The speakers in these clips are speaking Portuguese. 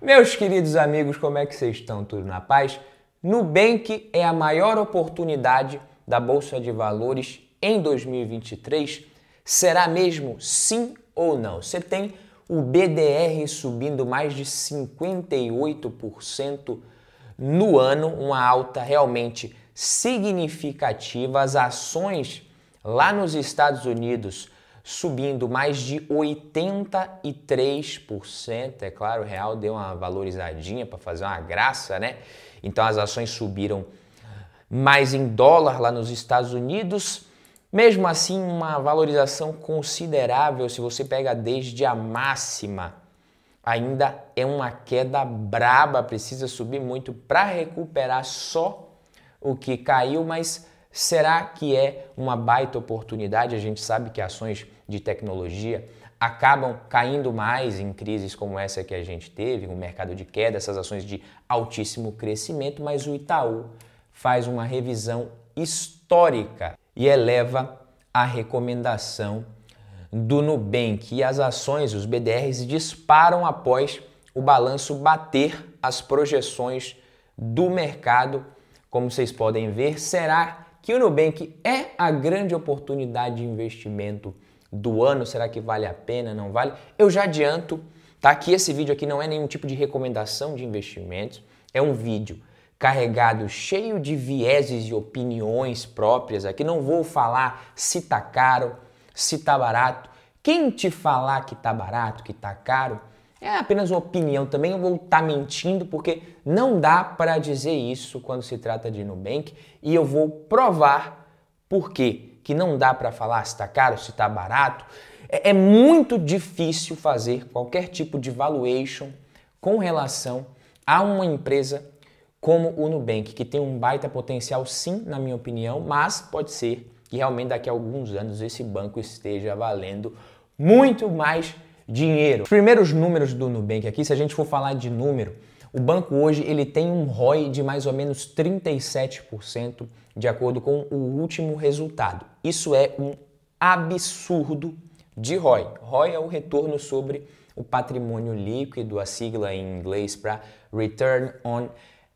Meus queridos amigos, como é que vocês estão? Tudo na paz? Nubank é a maior oportunidade da Bolsa de Valores em 2023? Será mesmo sim ou não? Você tem o BDR subindo mais de 58% no ano, uma alta realmente significativa. As ações lá nos Estados Unidos subindo mais de 83%. É claro, o real deu uma valorizadinha para fazer uma graça, né? Então as ações subiram mais em dólar lá nos Estados Unidos. Mesmo assim, uma valorização considerável se você pega desde a máxima. Ainda é uma queda braba, precisa subir muito para recuperar só o que caiu, mas será que é uma baita oportunidade? A gente sabe que ações de tecnologia acabam caindo mais em crises como essa que a gente teve, um mercado de queda, essas ações de altíssimo crescimento, mas o Itaú faz uma revisão histórica e eleva a recomendação do Nubank e as ações, os BDRs, disparam após o balanço bater as projeções do mercado. Como vocês podem ver, será que o Nubank é a grande oportunidade de investimento do ano, será que vale a pena, não vale? Eu já adianto, tá? Que esse vídeo aqui não é nenhum tipo de recomendação de investimentos, é um vídeo carregado cheio de vieses e opiniões próprias aqui. Não vou falar se tá caro, se tá barato. Quem te falar que tá barato, que tá caro, é apenas uma opinião também, eu vou estar tá mentindo porque não dá para dizer isso quando se trata de Nubank e eu vou provar por quê que não dá para falar se está caro, se está barato. É, é muito difícil fazer qualquer tipo de valuation com relação a uma empresa como o Nubank, que tem um baita potencial, sim, na minha opinião, mas pode ser que realmente daqui a alguns anos esse banco esteja valendo muito mais dinheiro. Os primeiros números do Nubank aqui, se a gente for falar de número, o banco hoje ele tem um ROI de mais ou menos 37% de acordo com o último resultado. Isso é um absurdo de ROI. ROI é o retorno sobre o patrimônio líquido, a sigla em inglês para Return on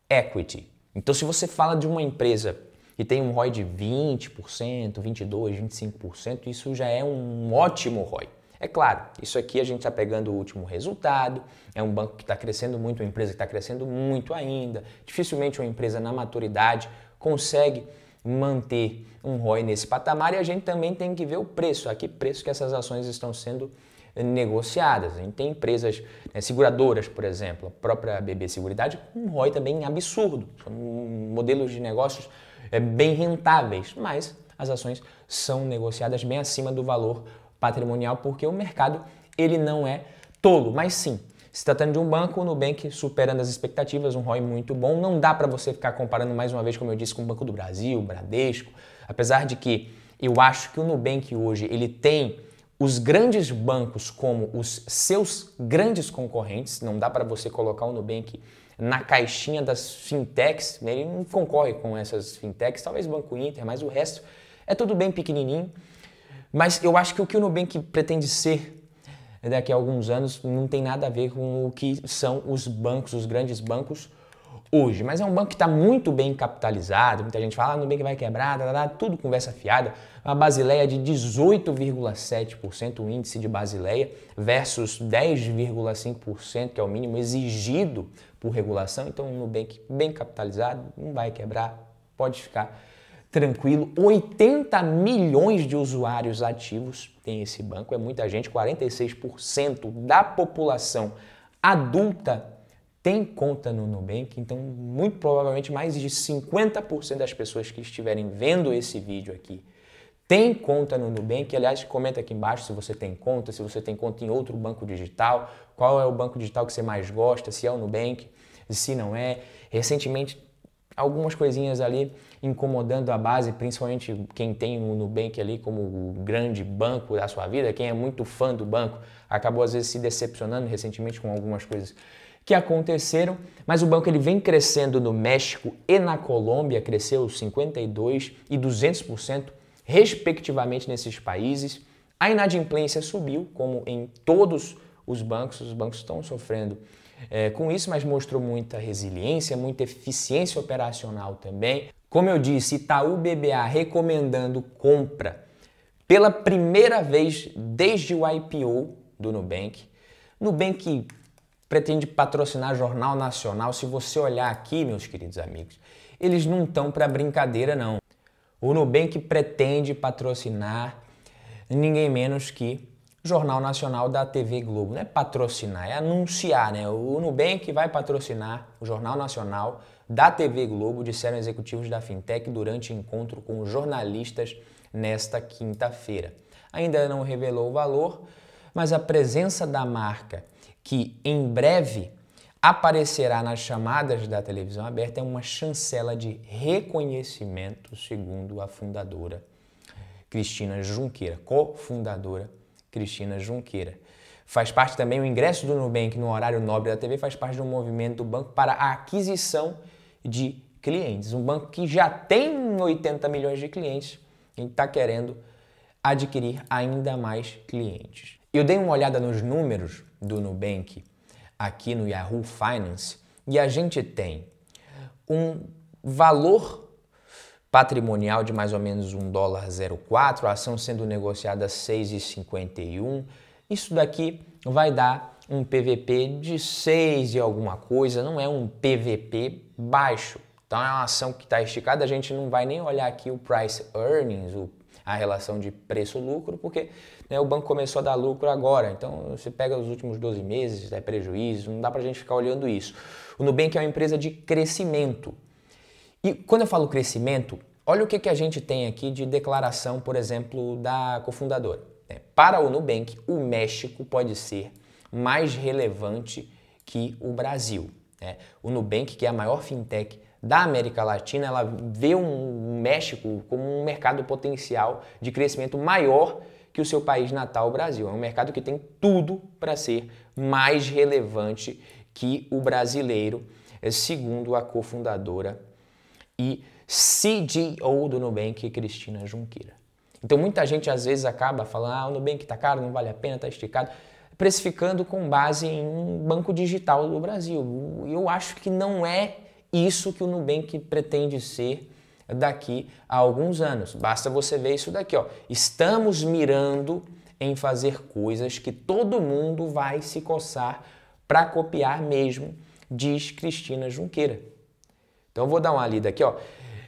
Equity. Então, se você fala de uma empresa que tem um ROI de 20%, 22%, 25%, isso já é um ótimo ROI. É claro, isso aqui a gente está pegando o último resultado, é um banco que está crescendo muito, uma empresa que está crescendo muito ainda. Dificilmente uma empresa na maturidade consegue manter um ROI nesse patamar e a gente também tem que ver o preço, a que preço que essas ações estão sendo negociadas. A gente tem empresas né, seguradoras, por exemplo, a própria BB Seguridade, um ROI também absurdo, são modelos de negócios é, bem rentáveis, mas as ações são negociadas bem acima do valor patrimonial, porque o mercado ele não é tolo, mas sim. Se tratando de um banco, o Nubank superando as expectativas, um ROI muito bom. Não dá para você ficar comparando mais uma vez, como eu disse, com o Banco do Brasil, o Bradesco. Apesar de que eu acho que o Nubank hoje ele tem os grandes bancos como os seus grandes concorrentes, não dá para você colocar o Nubank na caixinha das fintechs, né? ele não concorre com essas fintechs, talvez Banco Inter, mas o resto é tudo bem pequenininho. Mas eu acho que o que o Nubank pretende ser daqui a alguns anos não tem nada a ver com o que são os bancos, os grandes bancos hoje. Mas é um banco que está muito bem capitalizado. Muita gente fala, ah, Nubank vai quebrar, tudo conversa fiada. A Basileia de 18,7%, o índice de Basileia, versus 10,5%, que é o mínimo exigido por regulação. Então, um Nubank bem capitalizado, não vai quebrar, pode ficar tranquilo. 80 milhões de usuários ativos tem esse banco, é muita gente, 46% da população adulta tem conta no Nubank, então muito provavelmente mais de 50% das pessoas que estiverem vendo esse vídeo aqui tem conta no Nubank. Aliás, comenta aqui embaixo se você tem conta, se você tem conta em outro banco digital, qual é o banco digital que você mais gosta, se é o Nubank, se não é. Recentemente algumas coisinhas ali incomodando a base, principalmente quem tem o Nubank ali como o grande banco da sua vida, quem é muito fã do banco, acabou às vezes se decepcionando recentemente com algumas coisas que aconteceram, mas o banco ele vem crescendo no México e na Colômbia, cresceu 52 e 200% respectivamente nesses países. A inadimplência subiu, como em todos os bancos, os bancos estão sofrendo é, com isso, mas mostrou muita resiliência, muita eficiência operacional também. Como eu disse, Itaú BBA recomendando compra pela primeira vez desde o IPO do Nubank. Nubank pretende patrocinar Jornal Nacional. Se você olhar aqui, meus queridos amigos, eles não estão para brincadeira, não. O Nubank pretende patrocinar ninguém menos que Jornal Nacional da TV Globo. Não é patrocinar, é anunciar, né? O Nubank vai patrocinar o Jornal Nacional da TV Globo, disseram executivos da Fintech durante encontro com jornalistas nesta quinta-feira. Ainda não revelou o valor, mas a presença da marca, que em breve aparecerá nas chamadas da televisão aberta, é uma chancela de reconhecimento, segundo a fundadora Cristina Junqueira, cofundadora Cristina Junqueira. Faz parte também o ingresso do Nubank no horário nobre da TV, faz parte de um movimento do banco para a aquisição de clientes. Um banco que já tem 80 milhões de clientes e está querendo adquirir ainda mais clientes. Eu dei uma olhada nos números do Nubank aqui no Yahoo Finance e a gente tem um valor patrimonial de mais ou menos 1 dólar 04, a ação sendo negociada 6,51. Isso daqui vai dar um PVP de 6 e alguma coisa, não é um PVP baixo. Então é uma ação que está esticada, a gente não vai nem olhar aqui o price earnings, o, a relação de preço-lucro, porque né, o banco começou a dar lucro agora. Então você pega os últimos 12 meses, é prejuízo, não dá para a gente ficar olhando isso. O Nubank é uma empresa de crescimento. E quando eu falo crescimento, olha o que, que a gente tem aqui de declaração, por exemplo, da cofundadora. Né? Para o Nubank, o México pode ser mais relevante que o Brasil. Né? O Nubank, que é a maior fintech da América Latina, ela vê um México como um mercado potencial de crescimento maior que o seu país natal, o Brasil. É um mercado que tem tudo para ser mais relevante que o brasileiro, segundo a cofundadora e CDO do Nubank, Cristina Junqueira. Então muita gente às vezes acaba falando, ah, o Nubank tá caro, não vale a pena, tá esticado, precificando com base em um banco digital do Brasil. Eu acho que não é isso que o Nubank pretende ser daqui a alguns anos. Basta você ver isso daqui, ó. Estamos mirando em fazer coisas que todo mundo vai se coçar para copiar mesmo, diz Cristina Junqueira. Então vou dar uma lida aqui, ó.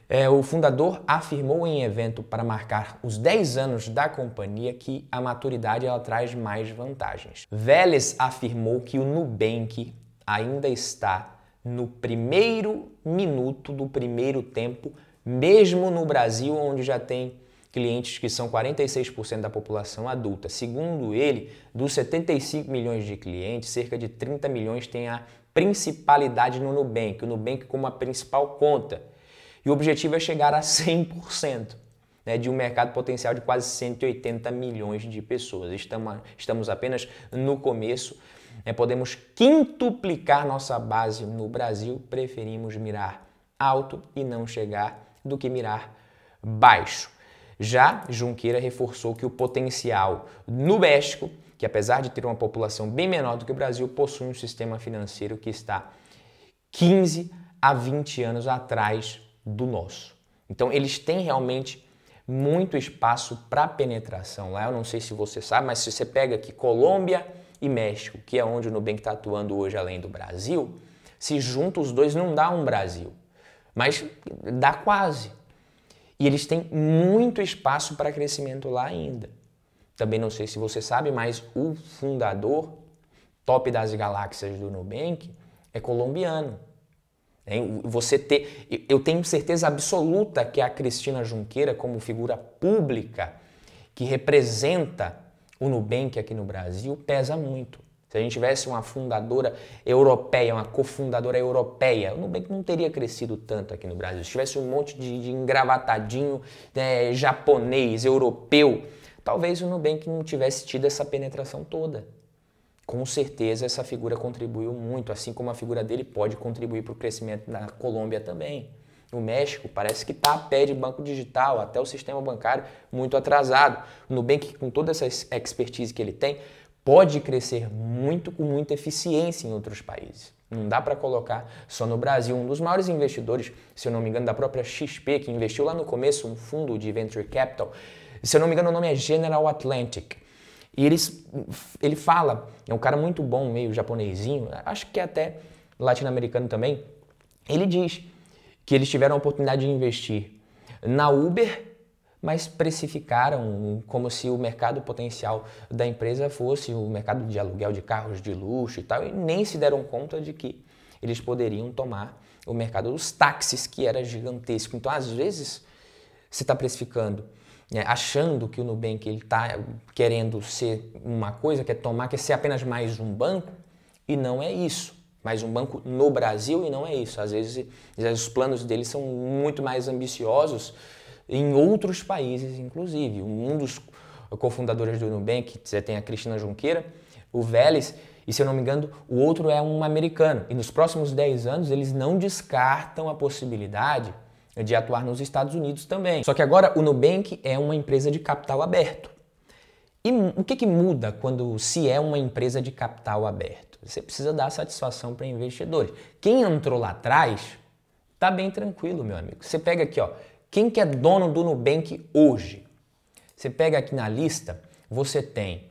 É, o fundador afirmou em evento para marcar os 10 anos da companhia que a maturidade ela traz mais vantagens. Vélez afirmou que o Nubank ainda está no primeiro minuto do primeiro tempo, mesmo no Brasil, onde já tem clientes que são 46% da população adulta. Segundo ele, dos 75 milhões de clientes, cerca de 30 milhões têm a principalidade no Nubank, o Nubank como a principal conta. E o objetivo é chegar a 100%. Né, de um mercado potencial de quase 180 milhões de pessoas. Estamos, estamos apenas no começo. Né, podemos quintuplicar nossa base no Brasil. Preferimos mirar alto e não chegar do que mirar baixo. Já Junqueira reforçou que o potencial no México que apesar de ter uma população bem menor do que o Brasil, possui um sistema financeiro que está 15 a 20 anos atrás do nosso. Então eles têm realmente muito espaço para penetração lá. Eu não sei se você sabe, mas se você pega aqui Colômbia e México, que é onde o Nubank está atuando hoje além do Brasil, se junta os dois não dá um Brasil, mas dá quase. E eles têm muito espaço para crescimento lá ainda também não sei se você sabe, mas o fundador top das galáxias do Nubank é colombiano. Né? Você ter, eu tenho certeza absoluta que a Cristina Junqueira, como figura pública que representa o Nubank aqui no Brasil, pesa muito. Se a gente tivesse uma fundadora europeia, uma cofundadora europeia, o Nubank não teria crescido tanto aqui no Brasil. Se tivesse um monte de, de engravatadinho né, japonês, europeu, talvez o Nubank não tivesse tido essa penetração toda. Com certeza essa figura contribuiu muito, assim como a figura dele pode contribuir para o crescimento na Colômbia também. O México parece que está a pé de banco digital, até o sistema bancário muito atrasado. O Nubank, com toda essa expertise que ele tem, pode crescer muito com muita eficiência em outros países. Não dá para colocar só no Brasil. Um dos maiores investidores, se eu não me engano, da própria XP, que investiu lá no começo um fundo de venture capital, se eu não me engano, o nome é General Atlantic. E eles, ele fala, é um cara muito bom, meio japonesinho, acho que é até latino-americano também. Ele diz que eles tiveram a oportunidade de investir na Uber, mas precificaram como se o mercado potencial da empresa fosse o mercado de aluguel de carros de luxo e tal, e nem se deram conta de que eles poderiam tomar o mercado dos táxis, que era gigantesco. Então, às vezes, você está precificando é, achando que o Nubank está querendo ser uma coisa, quer tomar, quer ser apenas mais um banco, e não é isso. Mais um banco no Brasil e não é isso. Às vezes, às vezes os planos deles são muito mais ambiciosos em outros países, inclusive. Um dos cofundadores do Nubank, você tem a Cristina Junqueira, o Vélez, e se eu não me engano, o outro é um americano. E nos próximos 10 anos eles não descartam a possibilidade é de atuar nos Estados Unidos também. Só que agora o Nubank é uma empresa de capital aberto. E o que, que muda quando se é uma empresa de capital aberto? Você precisa dar satisfação para investidores. Quem entrou lá atrás tá bem tranquilo, meu amigo. Você pega aqui, ó, quem que é dono do Nubank hoje? Você pega aqui na lista, você tem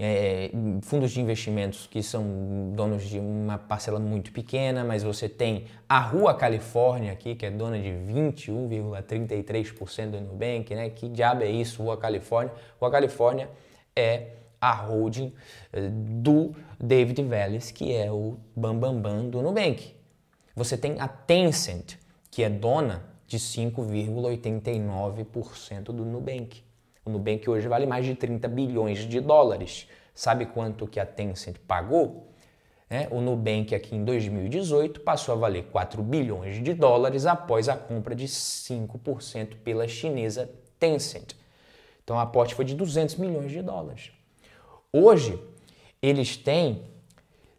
é, fundos de investimentos que são donos de uma parcela muito pequena, mas você tem a Rua Califórnia aqui, que é dona de 21,33% do Nubank, né? Que diabo é isso, Rua Califórnia? Rua Califórnia é a holding eh, do David Vélez, que é o bambambam bam, bam do Nubank. Você tem a Tencent, que é dona de 5,89% do Nubank. O Nubank hoje vale mais de 30 bilhões de dólares. Sabe quanto que a Tencent pagou? É, o Nubank aqui em 2018 passou a valer 4 bilhões de dólares após a compra de 5% pela chinesa Tencent. Então o aporte foi de 200 milhões de dólares. Hoje, eles têm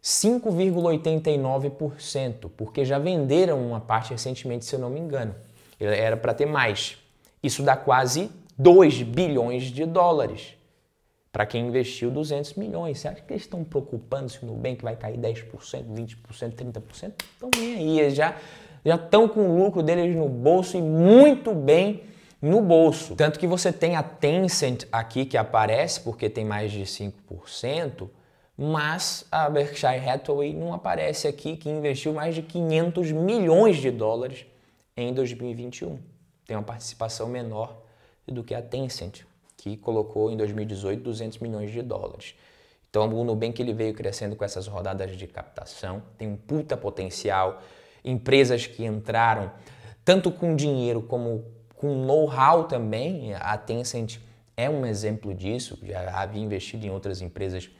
5,89%, porque já venderam uma parte recentemente, se eu não me engano. Era para ter mais. Isso dá quase 2 bilhões de dólares. Para quem investiu 200 milhões. Você acha que eles estão preocupando se o Nubank vai cair 10%, 20%, 30%? Estão bem aí, já já estão com o lucro deles no bolso e muito bem no bolso. Tanto que você tem a Tencent aqui que aparece porque tem mais de 5%, mas a Berkshire Hathaway não aparece aqui que investiu mais de 500 milhões de dólares em 2021. Tem uma participação menor do que a Tencent, que colocou em 2018 200 milhões de dólares. Então o Nubank ele veio crescendo com essas rodadas de captação, tem um puta potencial, empresas que entraram tanto com dinheiro como com know-how também, a Tencent é um exemplo disso, já havia investido em outras empresas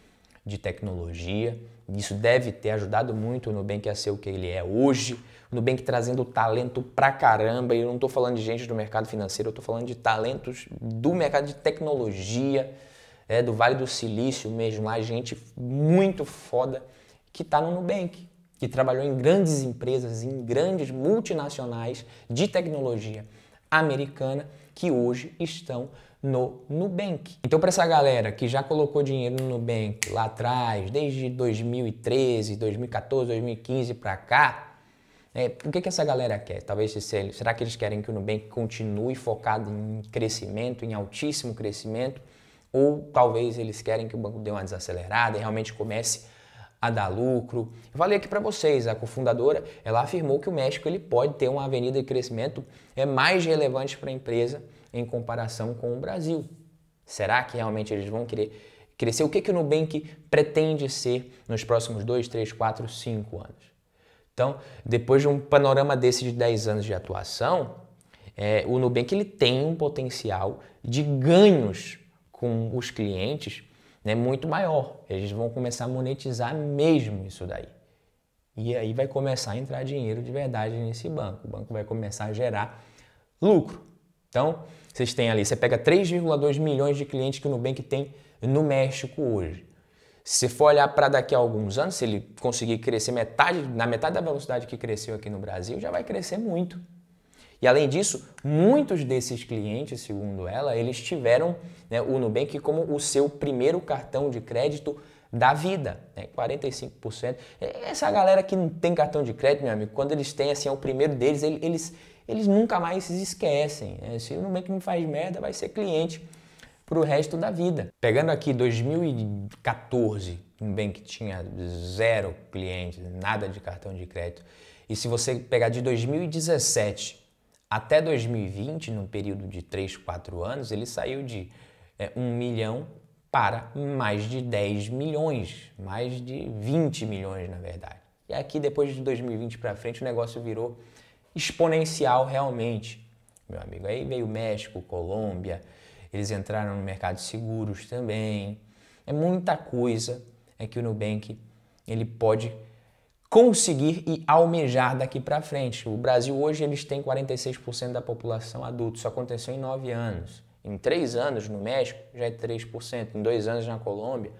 de tecnologia, isso deve ter ajudado muito o Nubank a ser o que ele é hoje. O Nubank trazendo talento pra caramba. E eu não estou falando de gente do mercado financeiro, eu estou falando de talentos do mercado de tecnologia, é, do Vale do Silício mesmo. Lá, gente muito foda que está no Nubank, que trabalhou em grandes empresas, em grandes multinacionais de tecnologia americana que hoje estão no Nubank. Então, para essa galera que já colocou dinheiro no Nubank lá atrás, desde 2013, 2014, 2015 para cá, é, o que, que essa galera quer? Talvez se, será que eles querem que o Nubank continue focado em crescimento, em altíssimo crescimento? Ou talvez eles querem que o banco dê uma desacelerada e realmente comece a dar lucro. Eu falei aqui para vocês, a cofundadora, ela afirmou que o México ele pode ter uma avenida de crescimento é mais relevante para a empresa em comparação com o Brasil. Será que realmente eles vão querer crescer? O que, que o Nubank pretende ser nos próximos 2, 3, 4, 5 anos? Então, depois de um panorama desse de 10 anos de atuação, é, o Nubank ele tem um potencial de ganhos com os clientes né, muito maior. Eles vão começar a monetizar mesmo isso daí. E aí vai começar a entrar dinheiro de verdade nesse banco. O banco vai começar a gerar lucro. Então, vocês têm ali, você pega 3,2 milhões de clientes que o Nubank tem no México hoje. Se for olhar para daqui a alguns anos, se ele conseguir crescer metade, na metade da velocidade que cresceu aqui no Brasil, já vai crescer muito. E além disso, muitos desses clientes, segundo ela, eles tiveram né, o Nubank como o seu primeiro cartão de crédito da vida, né? 45%. Essa galera que não tem cartão de crédito, meu amigo, quando eles têm, assim, é o primeiro deles, eles, eles nunca mais se esquecem. Né? Se o Nubank me faz merda, vai ser cliente para o resto da vida. Pegando aqui 2014, o Nubank tinha zero clientes, nada de cartão de crédito. E se você pegar de 2017 até 2020, num período de 3, 4 anos, ele saiu de é, 1 milhão para mais de 10 milhões, mais de 20 milhões na verdade. E aqui depois de 2020 para frente o negócio virou exponencial realmente. Meu amigo, aí veio México, Colômbia, eles entraram no mercado de seguros também. É muita coisa é que o Nubank ele pode conseguir e almejar daqui para frente. O Brasil hoje eles têm 46% da população adulta, isso aconteceu em nove anos. Em três anos no México já é 3%, em dois anos na Colômbia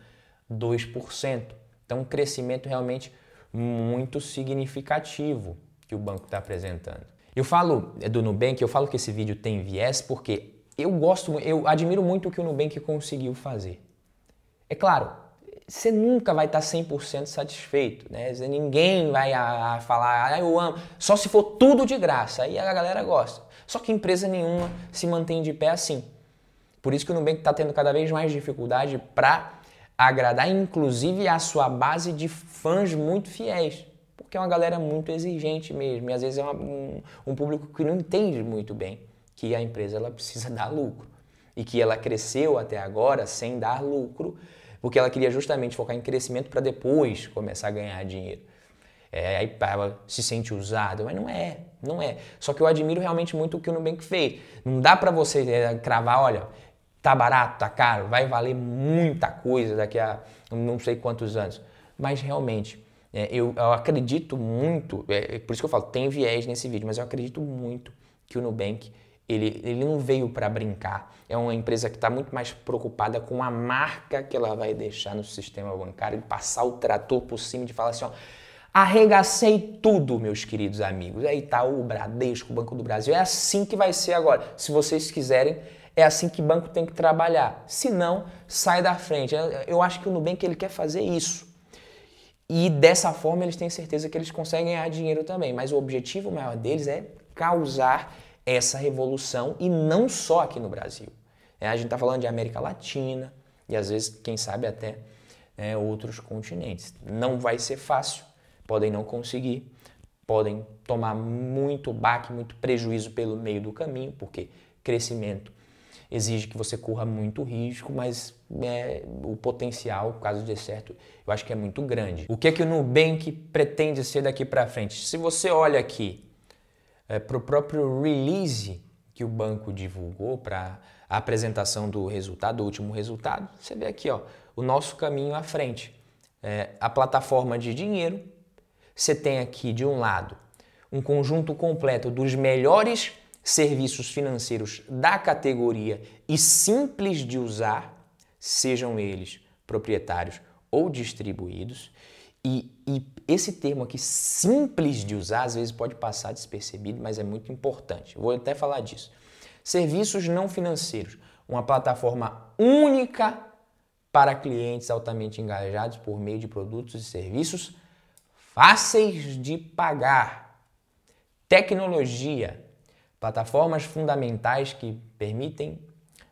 2%. Então um crescimento realmente muito significativo que o banco está apresentando. Eu falo é, do Nubank, eu falo que esse vídeo tem viés porque eu gosto, eu admiro muito o que o Nubank conseguiu fazer. É claro, você nunca vai tá estar 100% satisfeito, né? Ninguém vai a, a falar, ah, eu amo, só se for tudo de graça, aí a galera gosta. Só que empresa nenhuma se mantém de pé assim. Por isso que o Nubank está tendo cada vez mais dificuldade para agradar, inclusive, a sua base de fãs muito fiéis porque é uma galera muito exigente mesmo, e às vezes é uma, um, um, público que não entende muito bem que a empresa ela precisa dar lucro e que ela cresceu até agora sem dar lucro, porque ela queria justamente focar em crescimento para depois começar a ganhar dinheiro. É, aí ela se sente usada, mas não é, não é. Só que eu admiro realmente muito o que o Nubank fez. Não dá para você é, cravar, olha, tá barato, tá caro, vai valer muita coisa daqui a não sei quantos anos. Mas realmente, é, eu, eu, acredito muito, é, é, por isso que eu falo, tem viés nesse vídeo, mas eu acredito muito que o Nubank ele, ele não veio para brincar. É uma empresa que está muito mais preocupada com a marca que ela vai deixar no sistema bancário, de passar o trator por cima, de falar assim, ó, arregacei tudo, meus queridos amigos. É Itaú, tá Bradesco, Banco do Brasil. É assim que vai ser agora. Se vocês quiserem, é assim que banco tem que trabalhar. Se não, sai da frente. Eu acho que o Nubank ele quer fazer isso. E dessa forma eles têm certeza que eles conseguem ganhar dinheiro também. Mas o objetivo maior deles é causar essa revolução e não só aqui no Brasil. É, a gente está falando de América Latina e às vezes, quem sabe, até é, outros continentes. Não vai ser fácil, podem não conseguir, podem tomar muito baque, muito prejuízo pelo meio do caminho, porque crescimento exige que você corra muito risco, mas é, o potencial, caso dê certo, eu acho que é muito grande. O que é que o Nubank pretende ser daqui para frente? Se você olha aqui é, para o próprio release que o banco divulgou para a apresentação do resultado, do último resultado, você vê aqui ó, o nosso caminho à frente. É, a plataforma de dinheiro, você tem aqui de um lado um conjunto completo dos melhores serviços financeiros da categoria e simples de usar, sejam eles proprietários ou distribuídos. E, e, esse termo aqui, simples de usar, às vezes pode passar despercebido, mas é muito importante. Eu vou até falar disso. Serviços não financeiros, uma plataforma única para clientes altamente engajados por meio de produtos e serviços fáceis de pagar. Tecnologia, plataformas fundamentais que permitem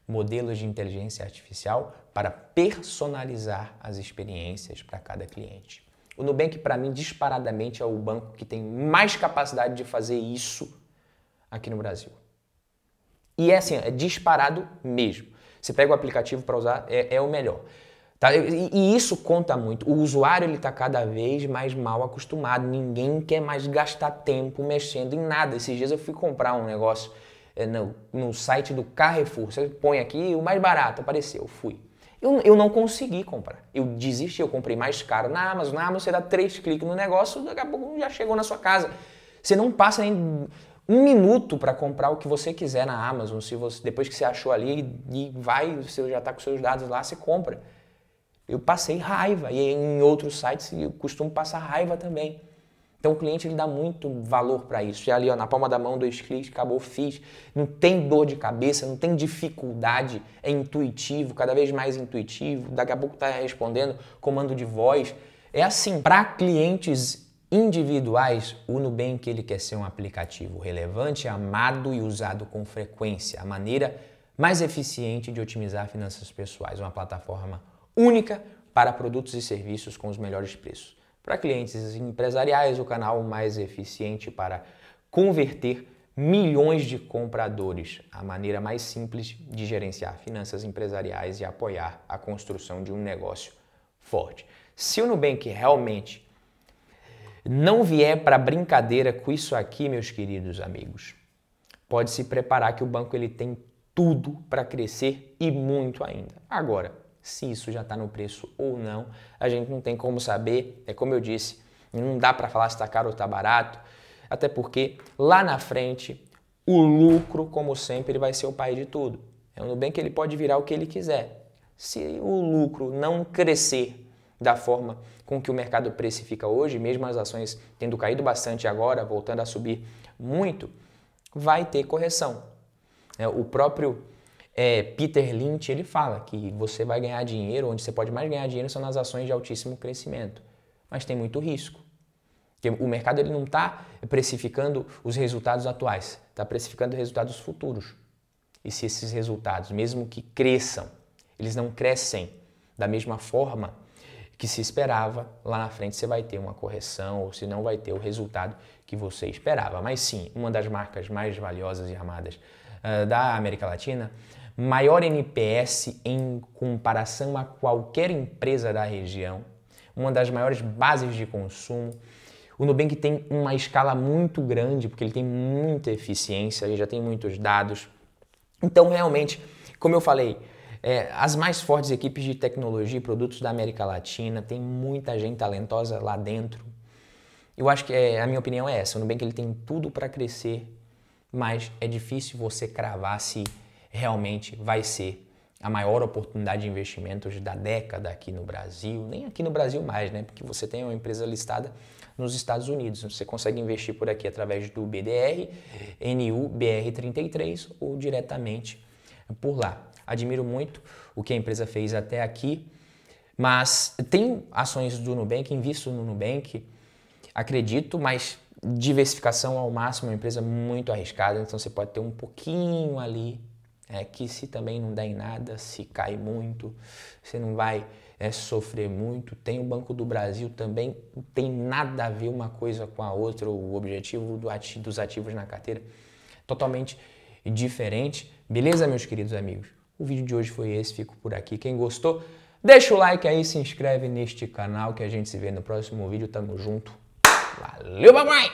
modelos de inteligência artificial para personalizar as experiências para cada cliente. O Nubank, para mim, disparadamente é o banco que tem mais capacidade de fazer isso aqui no Brasil. E é assim, é disparado mesmo. Você pega o aplicativo para usar, é, é o melhor. Tá? E, e, isso conta muito. O usuário está cada vez mais mal acostumado. Ninguém quer mais gastar tempo mexendo em nada. Esses dias eu fui comprar um negócio é, no, no site do Carrefour. Você põe aqui o mais barato, apareceu. Fui. Eu, eu não consegui comprar. Eu desisti, eu comprei mais caro na Amazon. Na Amazon você dá três cliques no negócio, daqui a pouco já chegou na sua casa. Você não passa nem um minuto para comprar o que você quiser na Amazon. Se você, depois que você achou ali e vai, você já está com seus dados lá, você compra. Eu passei raiva e em outros sites eu costumo passar raiva também. Então o cliente ele dá muito valor para isso. E ali, ó, na palma da mão, dois cliques, acabou, fiz. Não tem dor de cabeça, não tem dificuldade, é intuitivo, cada vez mais intuitivo. Daqui a pouco tá respondendo comando de voz. É assim, para clientes individuais, o Nubank ele quer ser um aplicativo relevante, amado e usado com frequência. A maneira mais eficiente de otimizar finanças pessoais, uma plataforma única para produtos e serviços com os melhores preços. Para clientes empresariais, o canal mais eficiente para converter milhões de compradores, a maneira mais simples de gerenciar finanças empresariais e apoiar a construção de um negócio forte. Se o Nubank realmente não vier para brincadeira com isso aqui, meus queridos amigos, pode se preparar que o banco ele tem tudo para crescer e muito ainda. Agora, se isso já está no preço ou não. A gente não tem como saber, é como eu disse, não dá para falar se está caro ou está barato, até porque lá na frente o lucro, como sempre, ele vai ser o pai de tudo. É um bem que ele pode virar o que ele quiser. Se o lucro não crescer da forma com que o mercado precifica hoje, mesmo as ações tendo caído bastante agora, voltando a subir muito, vai ter correção. É, o próprio é, Peter Lynch ele fala que você vai ganhar dinheiro, onde você pode mais ganhar dinheiro são nas ações de altíssimo crescimento, mas tem muito risco. Porque o mercado ele não está precificando os resultados atuais, está precificando resultados futuros. E se esses resultados, mesmo que cresçam, eles não crescem da mesma forma que se esperava, lá na frente você vai ter uma correção ou se não vai ter o resultado que você esperava, mas sim uma das marcas mais valiosas e armadas uh, ah, da América Latina, maior NPS em comparação a qualquer empresa da região, uma das maiores bases de consumo. O Nubank tem uma escala muito grande, porque ele tem muita eficiência, e já tem muitos dados. Então, realmente, como eu falei, é, as mais fortes equipes de tecnologia e produtos da América Latina, tem muita gente talentosa lá dentro, eu acho que é, a minha opinião é essa. O Nubank ele tem tudo para crescer, mas é difícil você cravar se realmente vai ser a maior oportunidade de investimentos da década aqui no Brasil, nem aqui no Brasil mais, né? Porque você tem uma empresa listada nos Estados Unidos. Você consegue investir por aqui através do BDR, NUBR33 ou diretamente por lá. Admiro muito o que a empresa fez até aqui, mas tem ações do Nubank, invisto no Nubank acredito, mas diversificação ao máximo é uma empresa muito arriscada, então você pode ter um pouquinho ali é, que se também não dá em nada, se cai muito, você não vai é, sofrer muito. Tem o Banco do Brasil também, não tem nada a ver uma coisa com a outra, o objetivo do ati dos ativos na carteira totalmente diferente. Beleza, meus queridos amigos? O vídeo de hoje foi esse, fico por aqui. Quem gostou, deixa o like aí, se inscreve neste canal que a gente se vê no próximo vídeo. Tamo junto. và Liêu Bác Ngoại